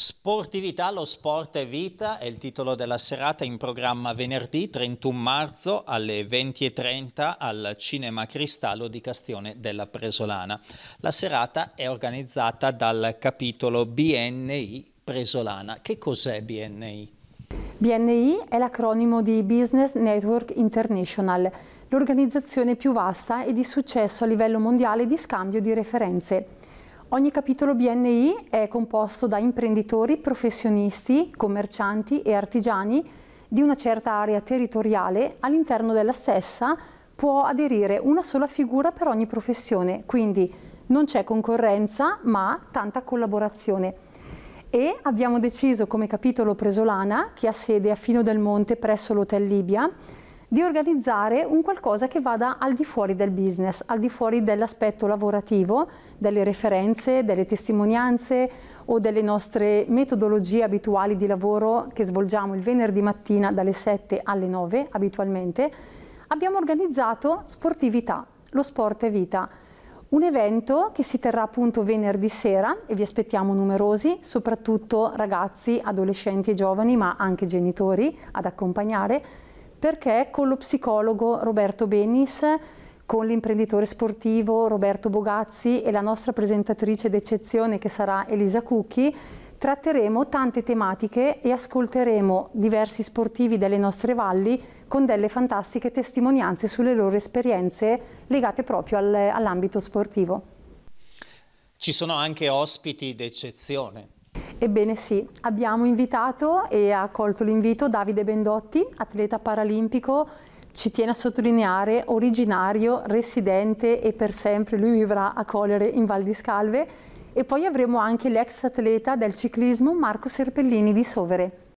Sportività, lo sport è vita è il titolo della serata in programma venerdì 31 marzo alle 20.30 al Cinema Cristallo di Castione della Presolana. La serata è organizzata dal capitolo BNI Presolana. Che cos'è BNI? BNI è l'acronimo di Business Network International, l'organizzazione più vasta e di successo a livello mondiale di scambio di referenze. Ogni capitolo BNI è composto da imprenditori, professionisti, commercianti e artigiani di una certa area territoriale all'interno della stessa può aderire una sola figura per ogni professione, quindi non c'è concorrenza ma tanta collaborazione. E abbiamo deciso come capitolo Presolana, che ha sede a Fino del Monte presso l'Hotel Libia, di organizzare un qualcosa che vada al di fuori del business, al di fuori dell'aspetto lavorativo, delle referenze, delle testimonianze o delle nostre metodologie abituali di lavoro che svolgiamo il venerdì mattina dalle 7 alle 9 abitualmente, abbiamo organizzato Sportività, lo sport è vita, un evento che si terrà appunto venerdì sera e vi aspettiamo numerosi, soprattutto ragazzi, adolescenti e giovani, ma anche genitori ad accompagnare perché con lo psicologo Roberto Benis, con l'imprenditore sportivo Roberto Bogazzi e la nostra presentatrice d'eccezione che sarà Elisa Cucchi, tratteremo tante tematiche e ascolteremo diversi sportivi delle nostre valli con delle fantastiche testimonianze sulle loro esperienze legate proprio all'ambito sportivo. Ci sono anche ospiti d'eccezione, Ebbene sì, abbiamo invitato e ha accolto l'invito Davide Bendotti, atleta paralimpico, ci tiene a sottolineare, originario, residente e per sempre lui vivrà a Colere in Val di Scalve e poi avremo anche l'ex atleta del ciclismo Marco Serpellini di Sovere.